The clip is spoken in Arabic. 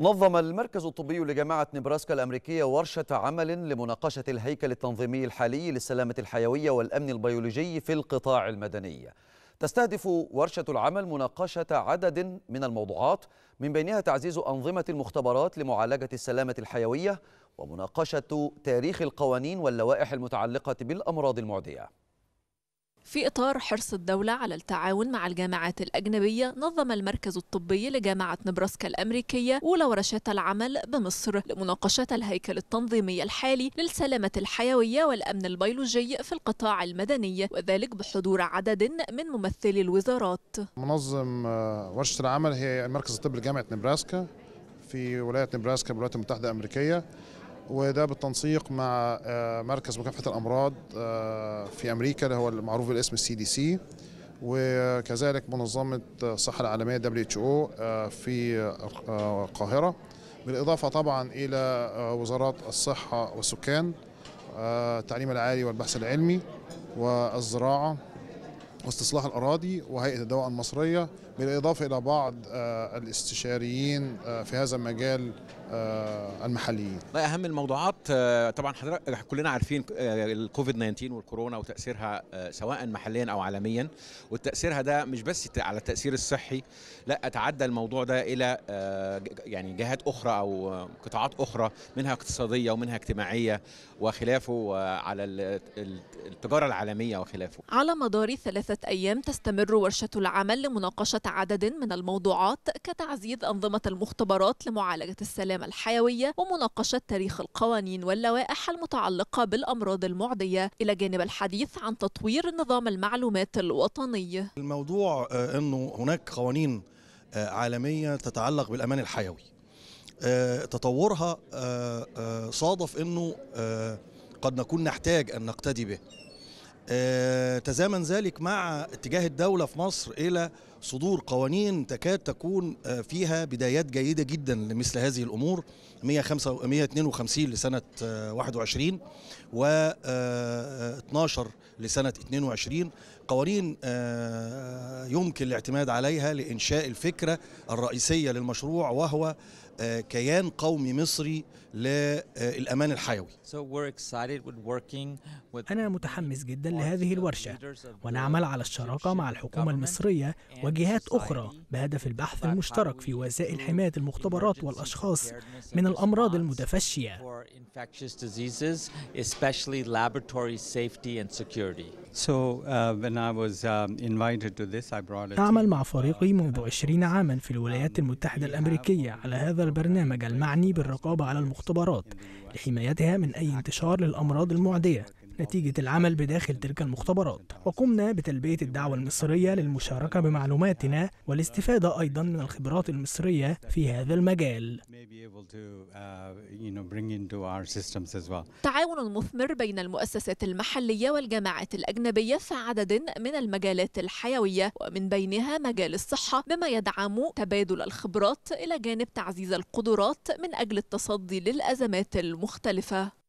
نظم المركز الطبي لجامعة نبراسكا الأمريكية ورشة عمل لمناقشة الهيكل التنظيمي الحالي للسلامة الحيوية والأمن البيولوجي في القطاع المدني تستهدف ورشة العمل مناقشة عدد من الموضوعات من بينها تعزيز أنظمة المختبرات لمعالجة السلامة الحيوية ومناقشة تاريخ القوانين واللوائح المتعلقة بالأمراض المعدية في إطار حرص الدولة على التعاون مع الجامعات الأجنبية نظم المركز الطبي لجامعة نبراسكا الأمريكية أولى ورشات العمل بمصر لمناقشة الهيكل التنظيمي الحالي للسلامة الحيوية والأمن البيولوجي في القطاع المدني وذلك بحضور عدد من ممثلي الوزارات منظم آه، ورشة العمل هي المركز الطبي لجامعة نبراسكا في ولاية نبراسكا بالولايات المتحدة الأمريكية وده بالتنسيق مع آه، مركز مكافحه الامراض آه، في امريكا اللي هو المعروف بالاسم السي دي سي وكذلك منظمه الصحه العالميه دبليو اتش او في آه، القاهره بالاضافه طبعا الى وزارات الصحه والسكان التعليم العالي والبحث العلمي والزراعه واستصلاح الأراضي وهيئة الدواء المصرية بالإضافة إلى بعض آه، الاستشاريين آه، في هذا المجال آه، المحليين ما أهم الموضوعات طبعا حضرتك كلنا عارفين الكوفيد 19 والكورونا وتأثيرها سواء محليا أو عالميا وتأثيرها ده مش بس على التأثير الصحي لا أتعدى الموضوع ده إلى يعني جهات أخرى أو قطاعات أخرى منها اقتصادية ومنها اجتماعية وخلافه على التجارة العالمية وخلافه على مدار ثلاث ثلاثة أيام تستمر ورشة العمل لمناقشة عدد من الموضوعات كتعزيز أنظمة المختبرات لمعالجة السلامة الحيوية ومناقشة تاريخ القوانين واللوائح المتعلقة بالأمراض المعدية إلى جانب الحديث عن تطوير نظام المعلومات الوطني الموضوع آه، أنه هناك قوانين آه، عالمية تتعلق بالأمان الحيوي آه، تطورها صادف أنه قد نكون نحتاج أن نقتدي به آه، تزامن ذلك مع اتجاه الدولة في مصر إلى صدور قوانين تكاد تكون آه، فيها بدايات جيدة جدا لمثل هذه الأمور 152 لسنة 21 آه، و 12 آه، لسنة 22 قوانين يمكن الاعتماد عليها لإنشاء الفكرة الرئيسية للمشروع وهو كيان قومي مصري للأمان الحيوي أنا متحمس جدا لهذه الورشة ونعمل على الشراكة مع الحكومة المصرية و وجهات أخرى بهدف البحث المشترك في وسائل حماية المختبرات والأشخاص من الأمراض المتفشية. أعمل uh, um, مع فريقي منذ 20 عاما في الولايات um, المتحدة الأمريكية على هذا البرنامج المعني بالرقابة على المختبرات لحمايتها من أي انتشار للأمراض المعدية. نتيجة العمل بداخل تلك المختبرات وقمنا بتلبية الدعوة المصرية للمشاركة بمعلوماتنا والاستفادة أيضا من الخبرات المصرية في هذا المجال uh, تعاون مثمر بين المؤسسات المحلية والجامعات الأجنبية في عدد من المجالات الحيوية ومن بينها مجال الصحة بما يدعم تبادل الخبرات إلى جانب تعزيز القدرات من أجل التصدي للأزمات المختلفة